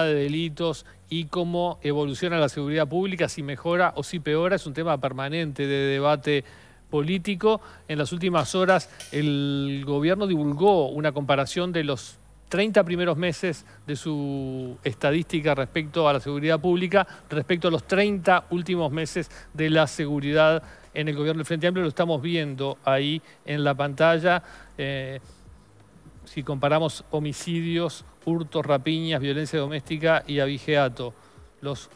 de delitos y cómo evoluciona la seguridad pública, si mejora o si peora, es un tema permanente de debate político. En las últimas horas el gobierno divulgó una comparación de los 30 primeros meses de su estadística respecto a la seguridad pública, respecto a los 30 últimos meses de la seguridad en el gobierno del Frente Amplio, lo estamos viendo ahí en la pantalla. Eh, si comparamos homicidios hurtos, rapiñas, violencia doméstica y abigeato. Los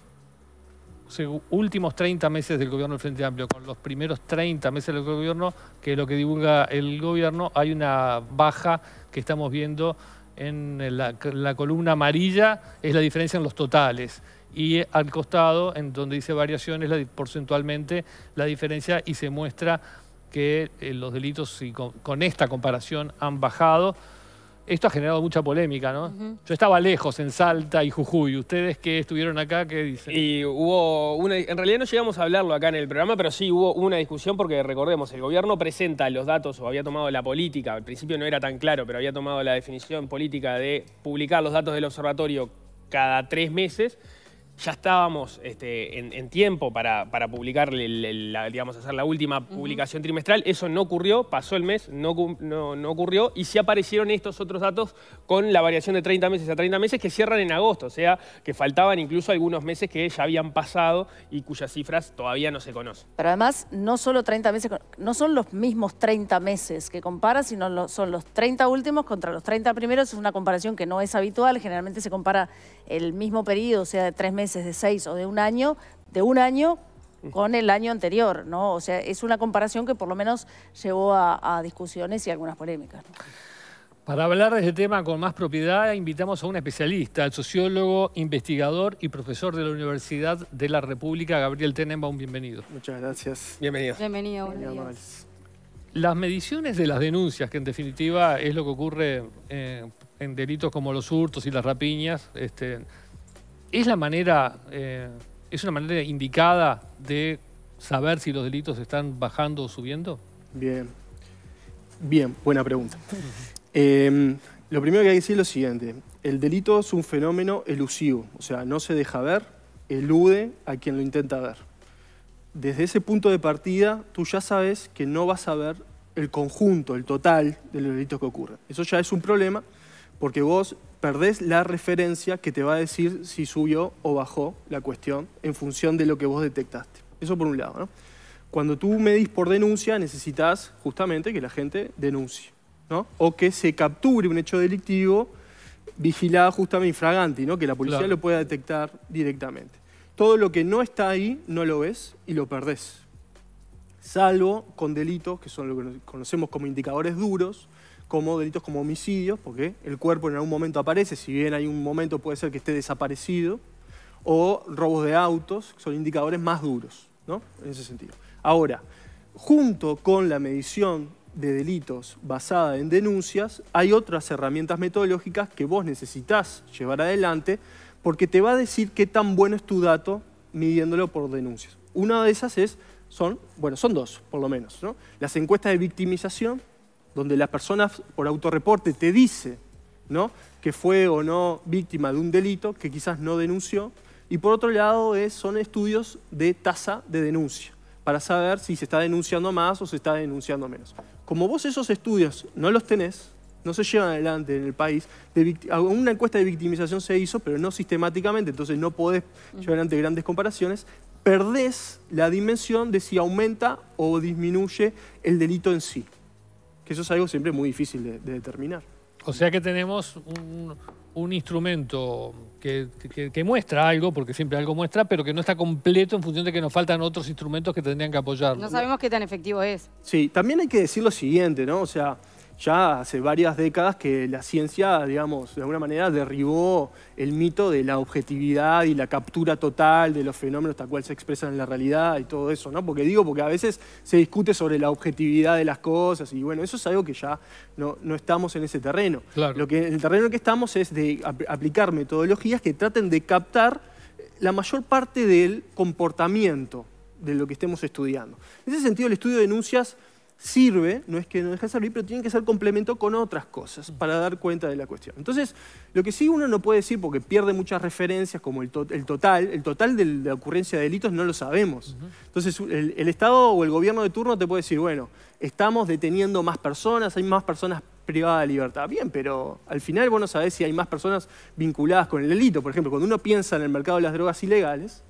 últimos 30 meses del gobierno del Frente Amplio, con los primeros 30 meses del gobierno, que es lo que divulga el gobierno, hay una baja que estamos viendo en la, columna amarilla, es la diferencia en los totales y al costado, en donde dice variaciones, la, porcentualmente la diferencia y se muestra que eh, los delitos con esta comparación han bajado esto ha generado mucha polémica, ¿no? Yo estaba lejos en Salta y Jujuy. ¿Ustedes que estuvieron acá, qué dicen? Y hubo una. En realidad no llegamos a hablarlo acá en el programa, pero sí hubo una discusión porque recordemos, el gobierno presenta los datos o había tomado la política, al principio no era tan claro, pero había tomado la definición política de publicar los datos del observatorio cada tres meses ya estábamos este, en, tiempo para, para publicar, la, digamos, hacer la última publicación trimestral. Eso no ocurrió, pasó el mes, no, ocurrió. Y sí aparecieron estos otros datos con la variación de 30 meses a 30 meses que cierran en agosto. O sea, que faltaban incluso algunos meses que ya habían pasado y cuyas cifras todavía no se conocen. Pero además, no solo 30 meses, no son los mismos 30 meses que compara, sino son los 30 últimos contra los 30 primeros. Es una comparación que no es habitual. Generalmente se compara el mismo periodo, o sea, de tres meses de seis o de un año, de un año con el año anterior, ¿no? O sea, es una comparación que por lo menos llevó a, discusiones y algunas polémicas. Para hablar de este tema con más propiedad, invitamos a un especialista, al sociólogo, investigador y profesor de la Universidad de la República, Gabriel un Bienvenido. Muchas gracias. Bienvenido. Bienvenido, Las mediciones de las denuncias, que en definitiva es lo que ocurre eh, en delitos como los hurtos y las rapiñas, este, ¿Es la manera, eh, es una manera indicada de saber si los delitos están bajando o subiendo? Bien. Bien, buena pregunta. Em, lo primero que hay que decir es lo siguiente. El delito es un fenómeno elusivo, o sea, no se deja ver, elude a quien lo intenta ver. Desde ese punto de partida, tú ya sabes que no vas a ver el conjunto, el total de los delitos que ocurren. Eso ya es un problema porque vos perdés la referencia que te va a decir si subió o bajó la cuestión en función de lo que vos detectaste. Eso por un lado. Cuando tú medís por denuncia, necesitas justamente que la gente denuncie. ¿no? O que se capture un hecho delictivo vigilado justamente infragante, ¿no? que la policía lo pueda detectar directamente. Todo lo que no está ahí no lo ves y lo perdés. Salvo con delitos que son lo que conocemos como indicadores duros, como delitos como homicidios, porque el cuerpo en algún momento aparece, si bien hay un momento puede ser que esté desaparecido, o robos de autos, que son indicadores más duros, ¿no? En ese sentido. Ahora, junto con la medición de delitos basada en denuncias, hay otras herramientas metodológicas que vos necesitas llevar adelante porque te va a decir qué tan bueno es tu dato midiéndolo por denuncias. Una de esas es, son, bueno, son dos por lo menos, ¿no? las encuestas de victimización donde la persona por autorreporte te dice ¿no? que fue o no víctima de un delito que quizás no denunció. Y por otro lado es, son estudios de tasa de denuncia, para saber si se está denunciando más o se está denunciando menos. Como vos esos estudios no los tenés, no se llevan adelante en el país, una encuesta de victimización se hizo, pero no sistemáticamente, entonces no podés mm. llevar adelante grandes comparaciones, perdés la dimensión de si aumenta o disminuye el delito en sí que eso es algo siempre muy difícil de, determinar. O sea que tenemos un, instrumento que, muestra algo, porque siempre algo muestra, pero que no está completo en función de que nos faltan otros instrumentos que tendrían que apoyarlo. No sabemos qué tan efectivo es. Sí, también hay que decir lo siguiente, ¿no? O sea, ya hace varias décadas que la ciencia, digamos, de alguna manera derribó el mito de la objetividad y la captura total de los fenómenos tal cual se expresan en la realidad y todo eso, ¿no? Porque digo, porque a veces se discute sobre la objetividad de las cosas y bueno, eso es algo que ya no, estamos en ese terreno. Lo que, el terreno en que estamos es de aplicar metodologías que traten de captar eh, la mayor parte del comportamiento de lo que estemos estudiando. En ese sentido, el estudio de denuncias sirve, no es que no deja de servir, pero tiene que ser complemento con otras cosas mm. para dar cuenta de la cuestión. Entonces, lo que sí uno no puede decir, porque pierde muchas referencias, como el, total, el total de la ocurrencia de delitos no lo sabemos. Entonces, el, el, Estado o el gobierno de turno te puede decir, bueno, estamos deteniendo más personas, hay más personas privadas de libertad. Bien, pero al final vos no sabés si hay más personas vinculadas con el delito. Por ejemplo, cuando uno piensa en el mercado de las drogas ilegales,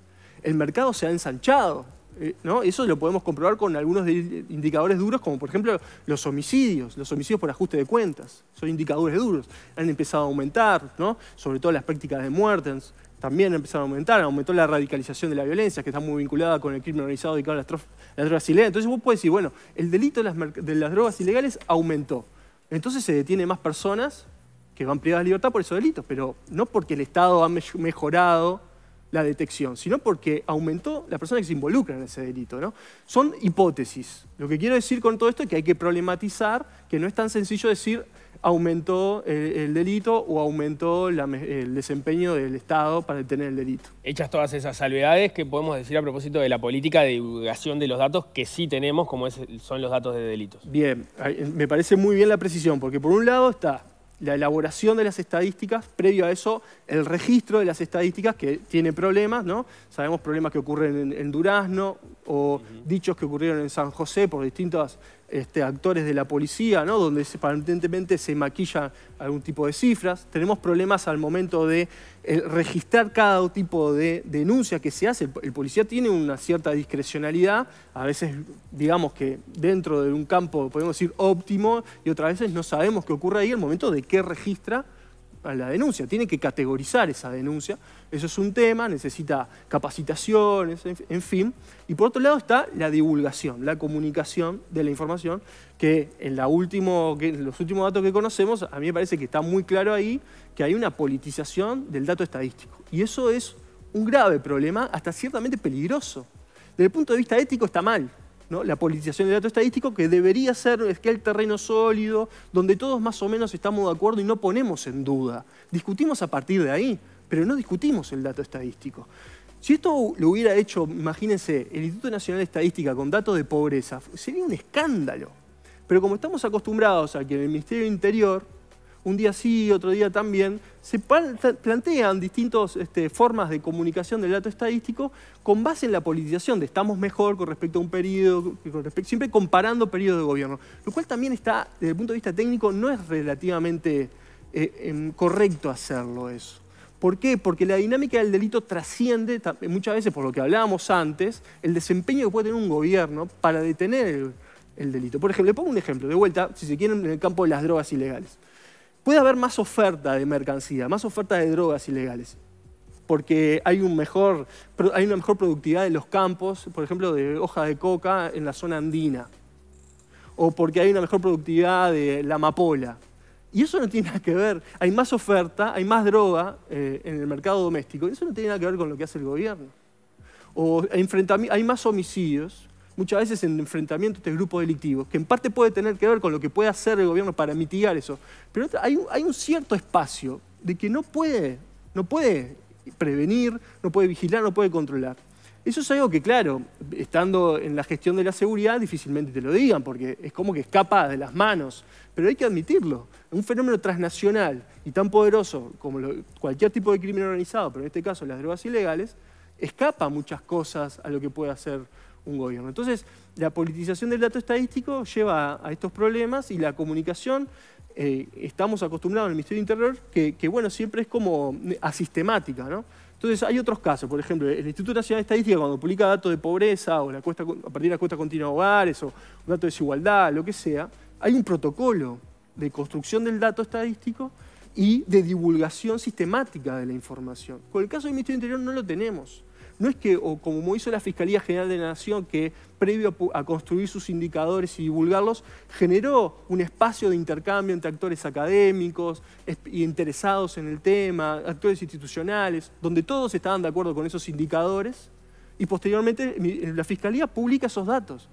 el mercado se ha ensanchado eh, Eso lo podemos comprobar con algunos indicadores duros, como por ejemplo los homicidios, los homicidios por ajuste de cuentas, son indicadores duros. Han empezado a aumentar, ¿no? sobre todo las prácticas de muertes también han empezado a aumentar, aumentó la radicalización de la violencia, que está muy vinculada con el crimen organizado dedicado a las, drogas ilegales. Entonces vos puedes decir, bueno, el delito de las, drogas ilegales aumentó. Entonces se detiene más personas que van privadas de libertad por esos delitos, pero no porque el Estado ha mejorado la detección, sino porque aumentó la persona que se involucra en ese delito. ¿no? Son hipótesis. Lo que quiero decir con todo esto es que hay que problematizar, que no es tan sencillo decir aumentó el, delito o aumentó el desempeño del Estado para detener el delito. Hechas todas esas salvedades ¿qué podemos decir a propósito de la política de divulgación de los datos que sí tenemos, como son los datos de delitos. Bien, me parece muy bien la precisión, porque por un lado está la elaboración de las estadísticas, previo a eso el registro de las estadísticas que tiene problemas, ¿no? Sabemos problemas que ocurren en, Durazno o dichos que ocurrieron en San José por distintas este, actores de la policía, ¿no? donde se, aparentemente se maquilla algún tipo de cifras. Tenemos problemas al momento de eh, registrar cada tipo de denuncia que se hace. el, policía tiene una cierta discrecionalidad, a veces digamos que dentro de un campo podemos decir óptimo, y otras veces no sabemos qué ocurre ahí al momento de qué registra la denuncia, tiene que categorizar esa denuncia. Eso es un tema, necesita capacitaciones, en fin. Y por otro lado está la divulgación, la comunicación de la información, que en, la último, que los últimos datos que conocemos, a mí me parece que está muy claro ahí que hay una politización del dato estadístico. Y eso es un grave problema, hasta ciertamente peligroso. Desde el punto de vista ético está mal, la politización del dato estadístico, que debería ser el terreno sólido donde todos más o menos estamos de acuerdo y no ponemos en duda. Discutimos a partir de ahí, pero no discutimos el dato estadístico. Si esto lo hubiera hecho, imagínense, el Instituto Nacional de Estadística con datos de pobreza, sería un escándalo. Pero como estamos acostumbrados a que el Ministerio del Interior un día sí, otro día también, se plantean distintas este, formas de comunicación del dato estadístico con base en la politización de estamos mejor con respecto a un periodo, siempre comparando periodos de gobierno, lo cual también está, desde el punto de vista técnico, no es relativamente eh, em, correcto hacerlo eso. ¿Por qué? Porque la dinámica del delito trasciende muchas veces, por lo que hablábamos antes, el desempeño que puede tener un gobierno para detener el, el delito. Por ejemplo, le pongo un ejemplo, de vuelta, si se quieren, en el campo de las drogas ilegales puede haber más oferta de mercancía, más oferta de drogas ilegales, porque hay, una mejor productividad en los campos, por ejemplo, de hoja de coca en la zona andina, o porque hay una mejor productividad de la amapola. Y eso no tiene nada que ver, hay más oferta, hay más droga eh, en el mercado doméstico, y eso no tiene nada que ver con lo que hace el gobierno. O hay más homicidios muchas veces en enfrentamiento este grupo delictivos, que en parte puede tener que ver con lo que puede hacer el gobierno para mitigar eso. Pero hay, un cierto espacio de que no puede, no puede prevenir, no puede vigilar, no puede controlar. Eso es algo que, claro, estando en la gestión de la seguridad, difícilmente te lo digan, porque es como que escapa de las manos. Pero hay que admitirlo. Un fenómeno transnacional y tan poderoso como cualquier tipo de crimen organizado, pero en este caso las drogas ilegales, escapa muchas cosas a lo que puede hacer un gobierno. Entonces, la politización del dato estadístico lleva a, estos problemas y la comunicación, eh, estamos acostumbrados en el Ministerio de Interior, que, bueno, siempre es como asistemática, ¿no? Entonces, hay otros casos, por ejemplo, el Instituto Nacional de Estadística, cuando publica datos de pobreza o la cuesta, a partir de la cuesta continua de hogares o un dato de desigualdad, lo que sea, hay un protocolo de construcción del dato estadístico y de divulgación sistemática de la información. Con el caso del Ministerio de Interior no lo tenemos no es que, o como hizo la Fiscalía General de la Nación, que previo a construir sus indicadores y divulgarlos, generó un espacio de intercambio entre actores académicos y interesados en el tema, actores institucionales, donde todos estaban de acuerdo con esos indicadores, y posteriormente la Fiscalía publica esos datos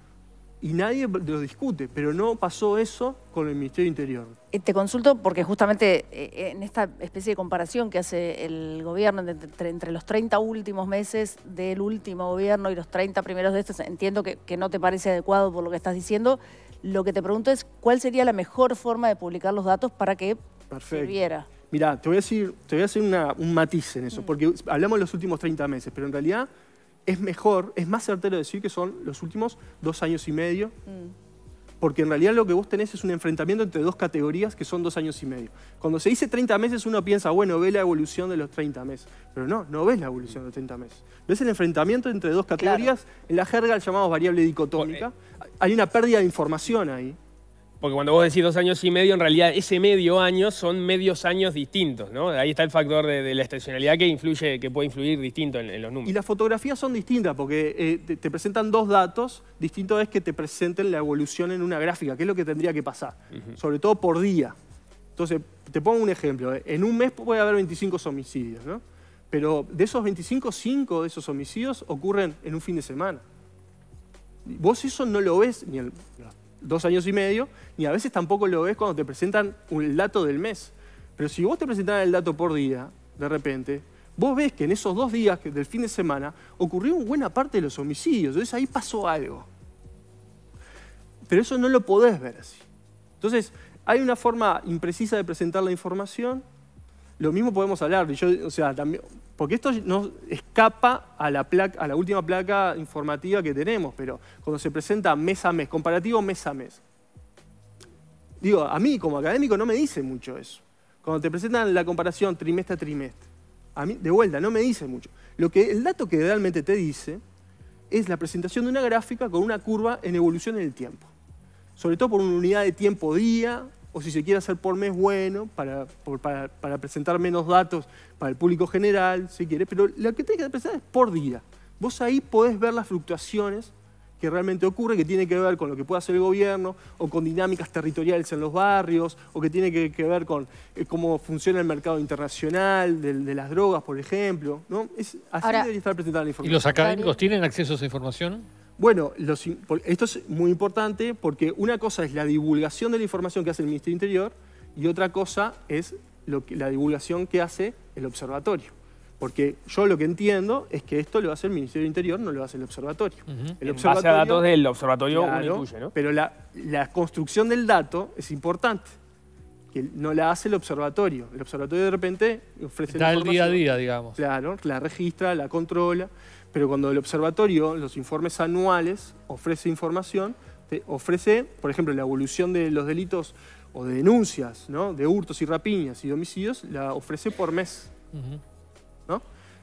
y nadie lo discute, pero no pasó eso con el Ministerio Interior. Eh, te consulto porque justamente eh, en esta especie de comparación que hace el gobierno entre, los 30 últimos meses del último gobierno y los 30 primeros de estos, entiendo que, no te parece adecuado por lo que estás diciendo, lo que te pregunto es cuál sería la mejor forma de publicar los datos para que Perfecto. sirviera. Mirá, te voy a decir, te voy a hacer un matiz en eso, mm. porque hablamos de los últimos 30 meses, pero en realidad es mejor, es más certero decir que son los últimos dos años y medio, mm. porque en realidad lo que vos tenés es un enfrentamiento entre dos categorías que son dos años y medio. Cuando se dice 30 meses, uno piensa, bueno, ve la evolución de los 30 meses. Pero no, no ves la evolución de los 30 meses. Ves el enfrentamiento entre dos categorías, en la jerga llamamos variable dicotómica. Hay una pérdida de información ahí porque cuando vos decís dos años y medio, en realidad ese medio año son medios años distintos, ¿no? Ahí está el factor de, la estacionalidad que influye, que puede influir distinto en, los números. Y las fotografías son distintas, porque eh, te, presentan dos datos, distinto es que te presenten la evolución en una gráfica, que es lo que tendría que pasar, sobre todo por día. Entonces, te pongo un ejemplo, eh, en un mes puede haber 25 homicidios, ¿no? Pero de esos 25, 5 de esos homicidios ocurren en un fin de semana. Vos eso no lo ves ni en dos años y medio, ni a veces tampoco lo ves cuando te presentan un dato del mes. Pero si vos te presentan el dato por día, de repente, vos ves que en esos dos días del fin de semana una buena parte de los homicidios, entonces ahí pasó algo. Pero eso no lo podés ver así. Entonces, hay una forma imprecisa de presentar la información, lo mismo podemos hablar, o sea, también, porque esto nos escapa a la, placa, a la última placa informativa que tenemos, pero cuando se presenta mes a mes, comparativo mes a mes. Digo, a mí como académico no me dice mucho eso. Cuando te presentan la comparación trimestre a trimestre, a mí, de vuelta, no me dice mucho. Lo que, el dato que realmente te dice es la presentación de una gráfica con una curva en evolución en el tiempo. Sobre todo por una unidad de tiempo día o si se quiere hacer por mes, bueno, para, para, presentar menos datos para el público general, si quiere, pero lo que tenés que presentar es por día. Vos ahí podés ver las fluctuaciones que realmente ocurre, que tiene que ver con lo que puede hacer el gobierno, o con dinámicas territoriales en los barrios, o que tiene que, ver con eh, cómo funciona el mercado internacional de, las drogas, por ejemplo. ¿no? así Ahora, estar presentada la información. ¿Y los académicos tienen acceso a esa información? Bueno, esto es muy importante porque una cosa es la divulgación de la información que hace el Ministerio Interior y otra cosa es la divulgación que hace el observatorio. Porque yo lo que entiendo es que esto lo hace el Ministerio del Interior, no lo hace el observatorio. el observatorio, datos del observatorio ¿no? Pero la, construcción del dato es importante, que no la hace el observatorio. El observatorio de repente ofrece Está el día a día, digamos. Claro, la registra, la controla pero cuando el observatorio, los informes anuales, ofrece información, te ofrece, por ejemplo, la evolución de los delitos o de denuncias, ¿no? de hurtos y rapiñas y homicidios, la ofrece por mes. ¿no?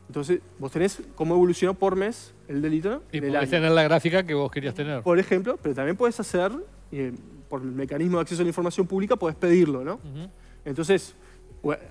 Entonces, vos tenés cómo evolucionó por mes el delito. Y podés tener la gráfica que vos querías tener. Por ejemplo, pero también podés hacer, eh, por el mecanismo de acceso a la información pública, podés pedirlo, ¿no? Entonces,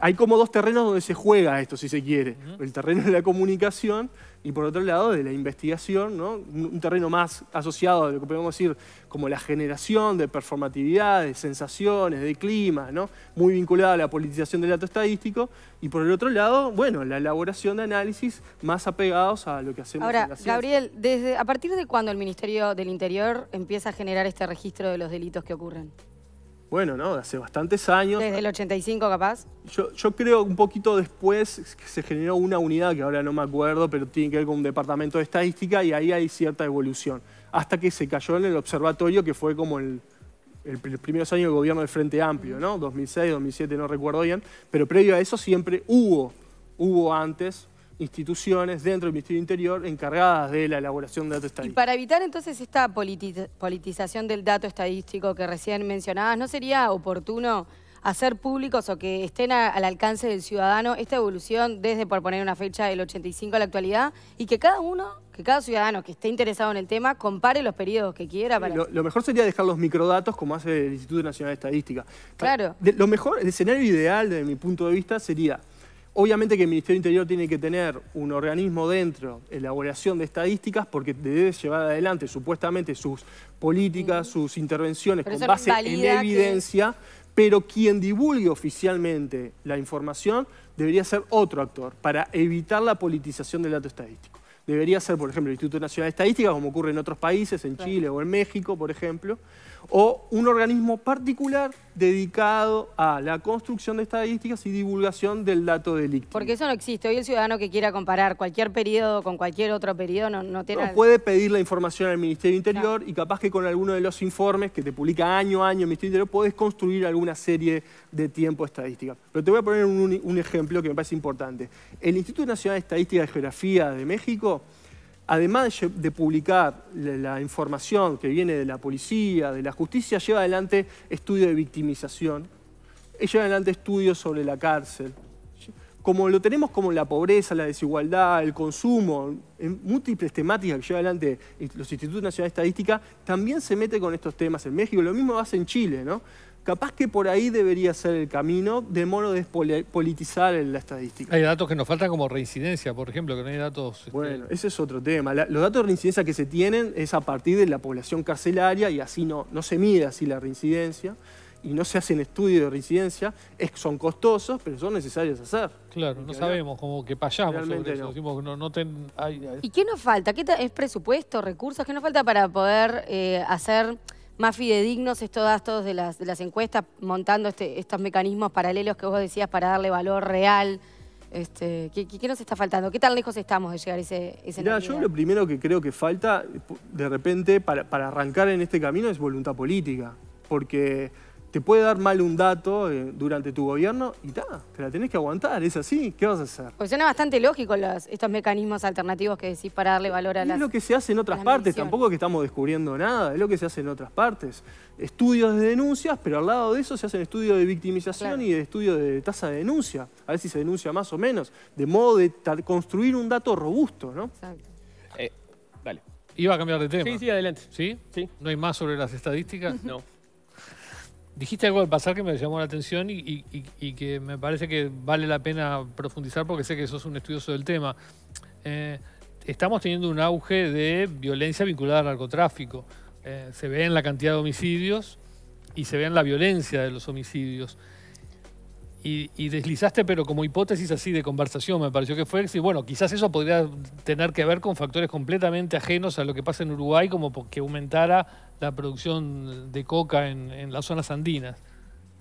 hay como dos terrenos donde se juega esto, si se quiere. El terreno de la comunicación y por otro lado de la investigación, ¿no? un terreno más asociado a lo que podemos decir como la generación de performatividad, de sensaciones, de clima, ¿no? muy vinculado a la politización del dato estadístico, y por el otro lado, bueno, la elaboración de análisis más apegados a lo que hacemos. Ahora, Gabriel, desde, ¿a partir de cuándo el Ministerio del Interior empieza a generar este registro de los delitos que ocurren? bueno, ¿no? Hace bastantes años. Desde el 85 capaz. Yo, yo creo un poquito después que se generó una unidad, que ahora no me acuerdo, pero tiene que ver con un departamento de estadística y ahí hay cierta evolución. Hasta que se cayó en el observatorio, que fue como el, el, primeros años del gobierno del Frente Amplio, ¿no? 2006, 2007, no recuerdo bien. Pero previo a eso siempre hubo, hubo antes instituciones dentro del Ministerio Interior encargadas de la elaboración de datos estadísticos. Y para evitar entonces esta politización del dato estadístico que recién mencionabas, ¿no sería oportuno hacer públicos o que estén al alcance del ciudadano esta evolución desde, por poner una fecha, del 85 a la actualidad y que cada uno, que cada ciudadano que esté interesado en el tema compare los periodos que quiera? Para... Lo, mejor sería dejar los microdatos como hace el Instituto Nacional de Estadística. Claro. lo mejor, el escenario ideal desde mi punto de vista sería obviamente que el Ministerio del Interior tiene que tener un organismo dentro, elaboración de estadísticas, porque debe llevar adelante supuestamente sus políticas, sus intervenciones con base en evidencia, pero quien divulgue oficialmente la información debería ser otro actor para evitar la politización del dato estadístico. Debería ser, por ejemplo, el Instituto Nacional de Estadística, como ocurre en otros países, en Chile o en México, por ejemplo o un organismo particular dedicado a la construcción de estadísticas y divulgación del dato delictivo. Porque eso no existe. Hoy el ciudadano que quiera comparar cualquier periodo con cualquier otro periodo no, tiene... No, puede pedir la información al Ministerio Interior y capaz que con alguno de los informes que te publica año a año el Ministerio Interior puedes construir alguna serie de tiempo estadística. Pero te voy a poner un, un ejemplo que me parece importante. El Instituto Nacional de Estadística y Geografía de México además de publicar la información que viene de la policía, de la justicia, lleva adelante estudios de victimización, eh, lleva adelante estudios sobre la cárcel. Como lo tenemos como la pobreza, la desigualdad, el consumo, en múltiples temáticas que lleva adelante los Institutos Nacionales de Estadística, también se mete con estos temas en México. Lo mismo hace en Chile, ¿no? Capaz que por ahí debería ser el camino de modo de politizar la estadística. Hay datos que nos faltan como reincidencia, por ejemplo, que no hay datos... Este, bueno, ese es otro tema. los datos de reincidencia que se tienen es a partir de la población carcelaria y así no, no se mide así la reincidencia y no se hacen estudios de reincidencia, son costosos, pero son necesarios hacer. Claro, no sabemos, como que payamos Realmente sobre eso. ¿Y qué nos falta? ¿Qué es presupuesto, recursos? ¿Qué nos falta para poder eh, hacer más fidedignos estos datos de las, de las encuestas, montando este, estos mecanismos paralelos que vos decías para darle valor real. Este, ¿qué, nos está faltando? ¿Qué tan lejos estamos de llegar a ese, ese Mirá, yo lo primero que creo que falta, de repente, para, para arrancar en este camino es voluntad política. Porque te puede dar mal un dato eh, durante tu gobierno y ta, te la tenés que aguantar, es así, ¿qué vas a hacer? Pues suena bastante lógico los, estos mecanismos alternativos que decís para darle valor a la Es lo que se hace en otras partes, tampoco es que estamos descubriendo nada, es lo que se hace en otras partes. Estudios de denuncias, pero al lado de eso se hacen estudios de victimización y de estudios de tasa de denuncia, a ver si se denuncia más o menos, de modo de construir un dato robusto, ¿no? Exacto. Eh, Iba a cambiar de tema. Sí, sí, adelante. ¿Sí? Sí. ¿No hay más sobre las estadísticas? no. Dijiste algo al pasar que me llamó la atención y, que me parece que vale la pena profundizar porque sé que sos un estudioso del tema. Eh, estamos teniendo un auge de violencia vinculada al narcotráfico. Eh, se ve en la cantidad de homicidios y se ve en la violencia de los homicidios y, deslizaste, pero como hipótesis así de conversación, me pareció que fue, y bueno, quizás eso podría tener que ver con factores completamente ajenos a lo que pasa en Uruguay, como que aumentara la producción de coca en, las zonas andinas.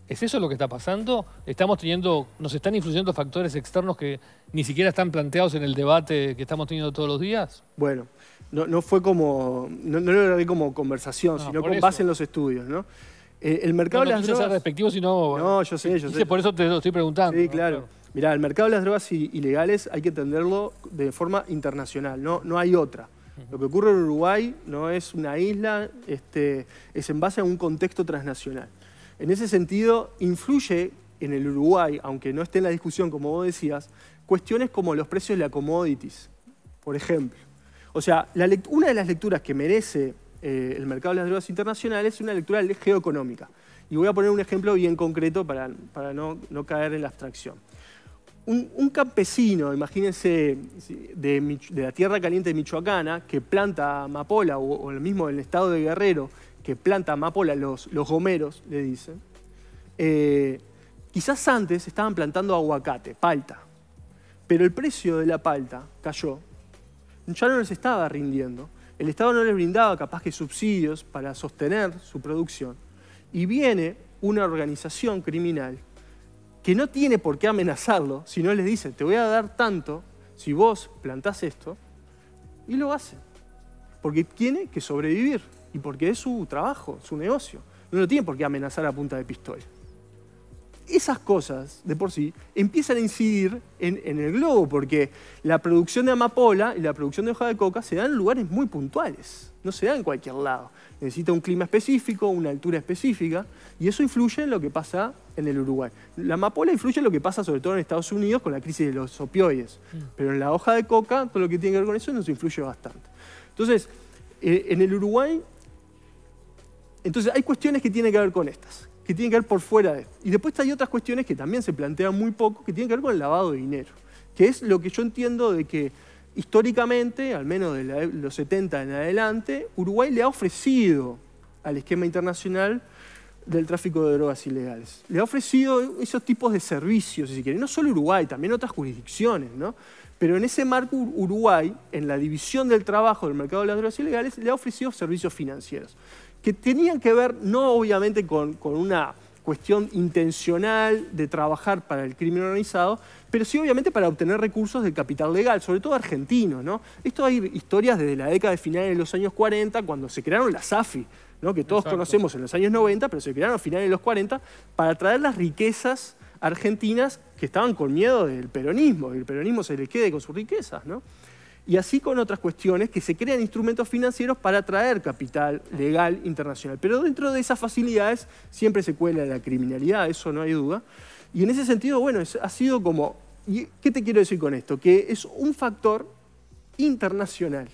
¿Es eso lo que está pasando? Estamos teniendo, nos están influyendo factores externos que ni siquiera están planteados en el debate que estamos teniendo todos los días. Bueno, no, fue como, no, lo como conversación, ah, sino con base en los estudios, ¿no? Eh, el mercado de las drogas. respectivo, sino. No, yo sé, yo sé. Por eso te lo estoy preguntando. Sí, claro. Mirá, el mercado de las drogas ilegales hay que entenderlo de forma internacional, no, no hay otra. Lo que ocurre en Uruguay no es una isla, este, es en base a un contexto transnacional. En ese sentido, influye en el Uruguay, aunque no esté en la discusión, como vos decías, cuestiones como los precios de la commodities, por ejemplo. O sea, una de las lecturas que merece eh, el mercado de las drogas internacionales es una lectura geoeconómica. Y voy a poner un ejemplo bien concreto para, para no, no, caer en la abstracción. Un, campesino, imagínense, de, la tierra caliente de michoacana, que planta amapola, o, el mismo del estado de Guerrero, que planta amapola, los, los gomeros, le dicen, eh, quizás antes estaban plantando aguacate, palta, pero el precio de la palta cayó, ya no les estaba rindiendo, el Estado no les brindaba capaz que subsidios para sostener su producción. Y viene una organización criminal que no tiene por qué amenazarlo, sino les dice, te voy a dar tanto si vos plantás esto, y lo hace. Porque tiene que sobrevivir y porque es su trabajo, su negocio. No lo tiene por qué amenazar a punta de pistola esas cosas de por sí empiezan a incidir en, el globo, porque la producción de amapola y la producción de hoja de coca se dan en lugares muy puntuales, no se dan en cualquier lado. Necesita un clima específico, una altura específica, y eso influye en lo que pasa en el Uruguay. La amapola influye en lo que pasa sobre todo en Estados Unidos con la crisis de los opioides, mm. pero en la hoja de coca, todo lo que tiene que ver con eso, nos influye bastante. Entonces, eh, en el Uruguay, entonces hay cuestiones que tienen que ver con estas, que tiene que ver por fuera de esto. Y después hay otras cuestiones que también se plantean muy poco, que tienen que ver con el lavado de dinero, que es lo que yo entiendo de que históricamente, al menos de e, los 70 en adelante, Uruguay le ha ofrecido al esquema internacional del tráfico de drogas ilegales. Le ha ofrecido esos tipos de servicios, si quieren, no solo Uruguay, también otras jurisdicciones, ¿no? Pero en ese marco Uruguay, en la división del trabajo del mercado de las drogas ilegales, le ha ofrecido servicios financieros que tenían que ver no obviamente con, una cuestión intencional de trabajar para el crimen organizado, pero sí obviamente para obtener recursos del capital legal, sobre todo argentino. ¿no? Esto hay historias desde la década de finales de los años 40, cuando se crearon las AFI, que todos conocemos en los años 90, pero se crearon a finales de los 40, para traer las riquezas argentinas que estaban con miedo del peronismo, y el peronismo se les quede con sus riquezas. ¿no? y así con otras cuestiones que se crean instrumentos financieros para atraer capital legal internacional. Pero dentro de esas facilidades siempre se cuela la criminalidad, eso no hay duda. Y en ese sentido, bueno, ha sido como... ¿Qué te quiero decir con esto? Que es un factor internacional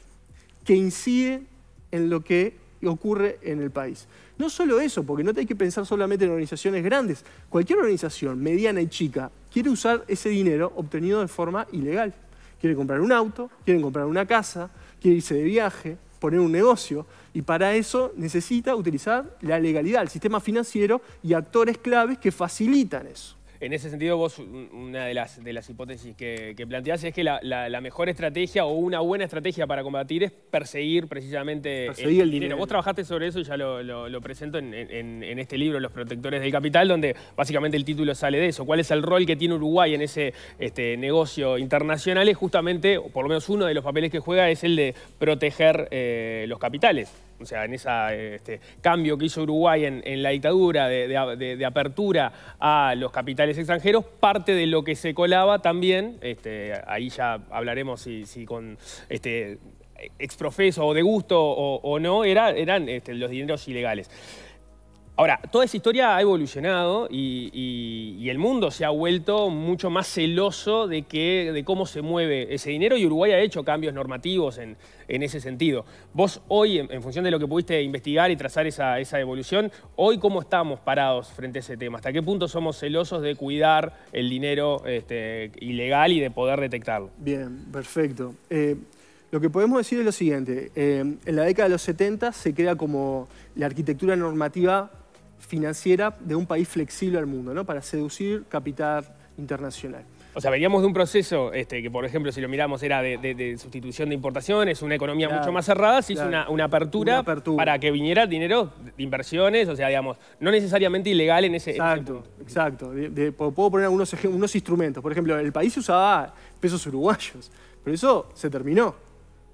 que incide en lo que ocurre en el país. No solo eso, porque no te hay que pensar solamente en organizaciones grandes. Cualquier organización, mediana y chica, quiere usar ese dinero obtenido de forma ilegal. Quieren comprar un auto, quieren comprar una casa, quieren irse de viaje, poner un negocio, y para eso necesita utilizar la legalidad, el sistema financiero y actores claves que facilitan eso. En ese sentido, vos, una de las, hipótesis que, que planteás es que la, mejor estrategia o una buena estrategia para combatir es perseguir precisamente perseguir el, dinero. Vos trabajaste sobre eso y ya lo, presento en, este libro, Los Protectores del Capital, donde básicamente el título sale de eso. ¿Cuál es el rol que tiene Uruguay en ese este, negocio internacional? Es justamente, o por lo menos uno de los papeles que juega es el de proteger eh, los capitales o sea, en ese este, cambio que hizo Uruguay en, la dictadura de, apertura a los capitales extranjeros, parte de lo que se colaba también, este, ahí ya hablaremos si, con este, exprofeso o de gusto o, no, era, eran este, los dineros ilegales. Ahora, toda esa historia ha evolucionado y, el mundo se ha vuelto mucho más celoso de, que, de cómo se mueve ese dinero y Uruguay ha hecho cambios normativos en, ese sentido. Vos hoy, en, función de lo que pudiste investigar y trazar esa, esa, evolución, hoy cómo estamos parados frente a ese tema? ¿Hasta qué punto somos celosos de cuidar el dinero este, ilegal y de poder detectarlo? Bien, perfecto. Eh, lo que podemos decir es lo siguiente, eh, en la década de los 70 se crea como la arquitectura normativa financiera de un país flexible al mundo, ¿no? para seducir capital internacional. O sea, veníamos de un proceso este, que, por ejemplo, si lo miramos, era de, sustitución de importaciones, una economía mucho más cerrada, se hizo una, apertura para que viniera dinero de inversiones, o sea, digamos, no necesariamente ilegal en ese... Exacto, exacto. puedo poner algunos unos instrumentos. Por ejemplo, el país usaba pesos uruguayos, pero eso se terminó.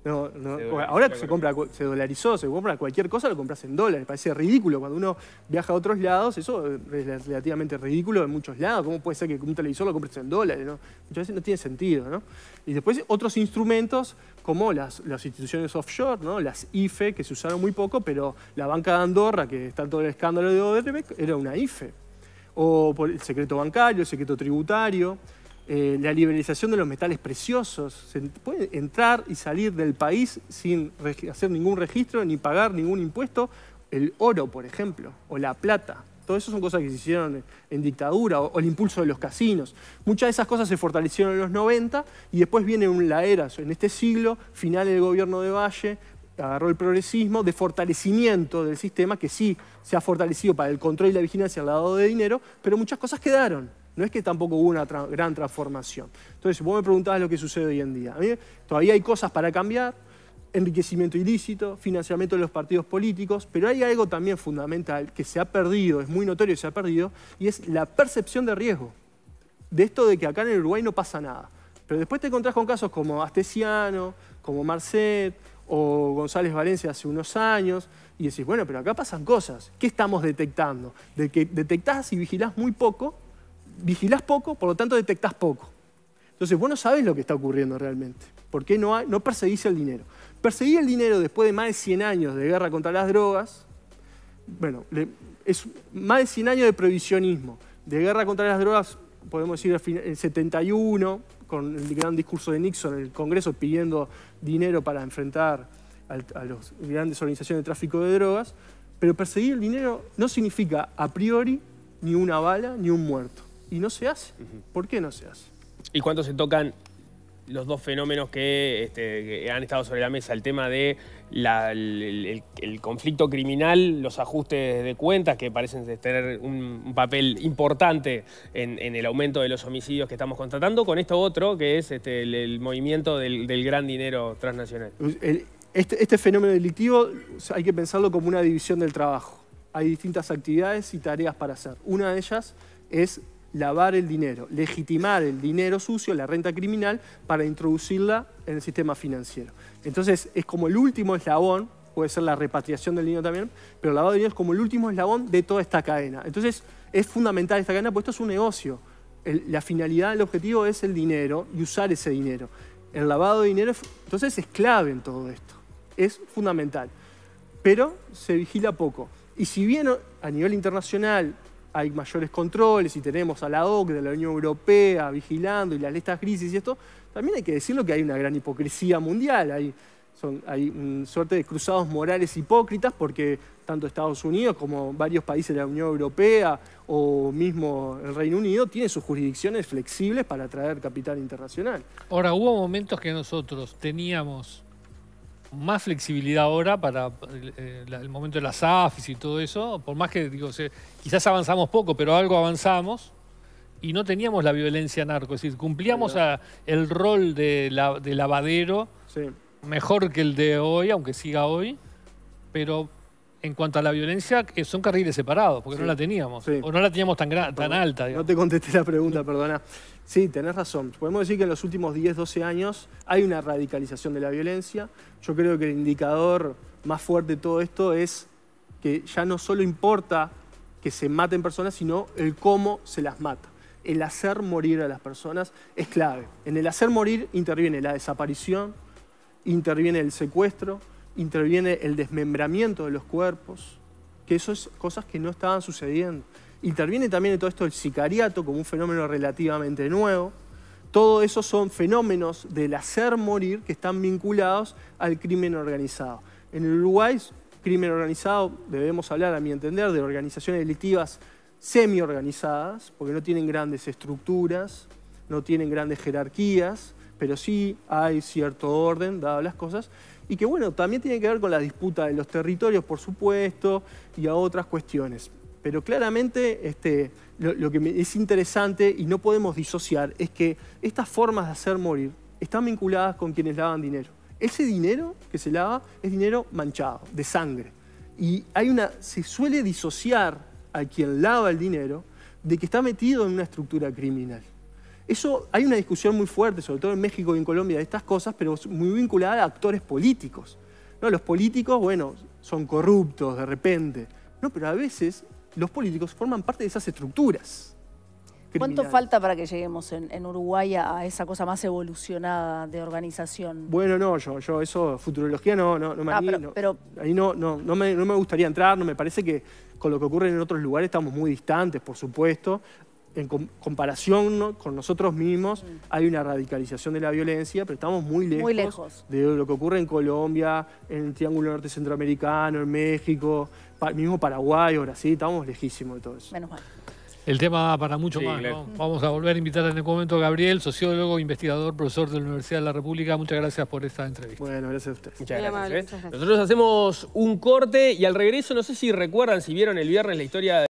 No, no. ahora se compra, se dolarizó, se compra cualquier cosa, lo compras en dólares. Parece ridículo. Cuando uno viaja a otros lados, eso eh, es relativamente ridículo en muchos lados. ¿Cómo puede ser que un televisor lo compres en dólares? Muchas veces no tiene sentido, ¿no? Y después otros instrumentos como las, instituciones offshore, ¿no? Las IFE, que se usaron muy poco, pero la banca de Andorra, que está todo el escándalo de Odebrecht, era una IFE. O por el secreto bancario, el secreto tributario. Eh, la liberalización de los metales preciosos. Se puede entrar y salir del país sin hacer ningún registro ni pagar ningún impuesto. El oro, por ejemplo, o la plata. Todo eso son cosas que se hicieron en dictadura o, el impulso de los casinos. Muchas de esas cosas se fortalecieron en los 90 y después viene la era, en este siglo, final del gobierno de Valle, agarró el progresismo de fortalecimiento del sistema que sí se ha fortalecido para el control y la vigilancia al lado de dinero, pero muchas cosas quedaron. No es que tampoco hubo una gran transformación. Entonces, vos me preguntabas lo que sucede hoy en día. todavía hay cosas para cambiar, enriquecimiento ilícito, financiamiento de los partidos políticos, pero hay algo también fundamental que se ha perdido, es muy notorio que se ha perdido, y es la percepción de riesgo. De esto de que acá en Uruguay no pasa nada. Pero después te encontrás con casos como Astesiano, como Marcet o González Valencia hace unos años, y decís, bueno, pero acá pasan cosas. ¿Qué estamos detectando? De que detectás y vigilás muy poco vigilás poco, por lo tanto detectás poco. Entonces vos no sabés lo que está ocurriendo realmente. ¿Por qué no, no perseguís el dinero? Perseguir el dinero después de más de 100 años de guerra contra las drogas, bueno, es más de 100 años de prohibicionismo. De guerra contra las drogas, podemos decir, en 71, con el gran discurso de Nixon en el Congreso pidiendo dinero para enfrentar a las grandes organizaciones de tráfico de drogas, pero perseguir el dinero no significa a priori ni una bala ni un muerto y no se hace. ¿Por qué no se hace? ¿Y cuánto se tocan los dos fenómenos que, este, han estado sobre la mesa, el tema de el, conflicto criminal, los ajustes de cuentas que parecen tener un, papel importante en, el aumento de los homicidios que estamos contratando, con esto otro que es este, el, movimiento del, gran dinero transnacional. Este, este fenómeno delictivo hay que pensarlo como una división del trabajo. Hay distintas actividades y tareas para hacer. Una de ellas es lavar el dinero, legitimar el dinero sucio, la renta criminal, para introducirla en el sistema financiero. Entonces, es como el último eslabón, puede ser la repatriación del dinero también, pero el lavado de dinero es como el último eslabón de toda esta cadena. Entonces, es fundamental esta cadena, porque esto es un negocio. la finalidad, el objetivo es el dinero y usar ese dinero. El lavado de dinero, entonces, es clave en todo esto. Es fundamental. Pero se vigila poco. Y si bien a nivel internacional hay mayores controles y tenemos a la OCDE, de la Unión Europea vigilando y las listas crisis y esto, también hay que decirlo que hay una gran hipocresía mundial. Hay, son, hay suerte de cruzados morales hipócritas porque tanto Estados Unidos como varios países de la Unión Europea o mismo el Reino Unido tienen sus jurisdicciones flexibles para atraer capital internacional. Ahora, hubo momentos que nosotros teníamos más flexibilidad ahora para eh, el momento de las AFIS y todo eso, por más que digo, quizás avanzamos poco, pero algo avanzamos y no teníamos la violencia narco, es decir, cumplíamos el rol de, la, lavadero mejor que el de hoy, aunque siga hoy, pero en cuanto a la violencia, son carriles separados, porque no la teníamos. O no la teníamos tan, tan alta. No te contesté la pregunta, perdona. Sí, tenés razón. Podemos decir que en los últimos 10, 12 años hay una radicalización de la violencia. Yo creo que el indicador más fuerte de todo esto es que ya no solo importa que se maten personas, sino el cómo se las mata. El hacer morir a las personas es clave. En el hacer morir interviene la desaparición, interviene el secuestro, interviene el desmembramiento de los cuerpos, que eso es cosas que no estaban sucediendo. Interviene también en todo esto el sicariato como un fenómeno relativamente nuevo. Todo eso son fenómenos del hacer morir que están vinculados al crimen organizado. En el Uruguay, crimen organizado, debemos hablar, a mi entender, de organizaciones delictivas semi-organizadas, porque no tienen grandes estructuras, no tienen grandes jerarquías, pero sí hay cierto orden, dado las cosas, y que bueno, también tiene que ver con la disputa de los territorios, por supuesto, y a otras cuestiones. Pero claramente este, lo, que es interesante y no podemos disociar es que estas formas de hacer morir están vinculadas con quienes lavan dinero. Ese dinero que se lava es dinero manchado, de sangre. Y hay una, se suele disociar a quien lava el dinero de que está metido en una estructura criminal. Eso, hay una discusión muy fuerte, sobre todo en México y en Colombia, de estas cosas, pero muy vinculada a actores políticos. ¿no? Los políticos, bueno, son corruptos de repente. No, pero a veces los políticos forman parte de esas estructuras. ¿Cuánto falta para que lleguemos en, Uruguay a esa cosa más evolucionada de organización? Bueno, no, yo, yo eso, futurología no, no, me ah, Ahí no, me, no me gustaría entrar, no me parece que con lo que ocurre en otros lugares estamos muy distantes, por supuesto en comparación con nosotros mismos, mm. hay una radicalización de la violencia, pero estamos muy lejos, de lo que ocurre en Colombia, en el Triángulo Norte Centroamericano, en México, mismo Paraguay, ahora sí, estamos lejísimos de todo eso. Menos mal. El tema para mucho más. Vamos a volver a invitar en el momento a Gabriel, sociólogo, investigador, profesor de la Universidad de la República. Muchas gracias por esta entrevista. Bueno, gracias a ustedes. muchas ¿eh? gracias. Nosotros hacemos un corte y al regreso, no sé si recuerdan, si vieron el viernes la historia... De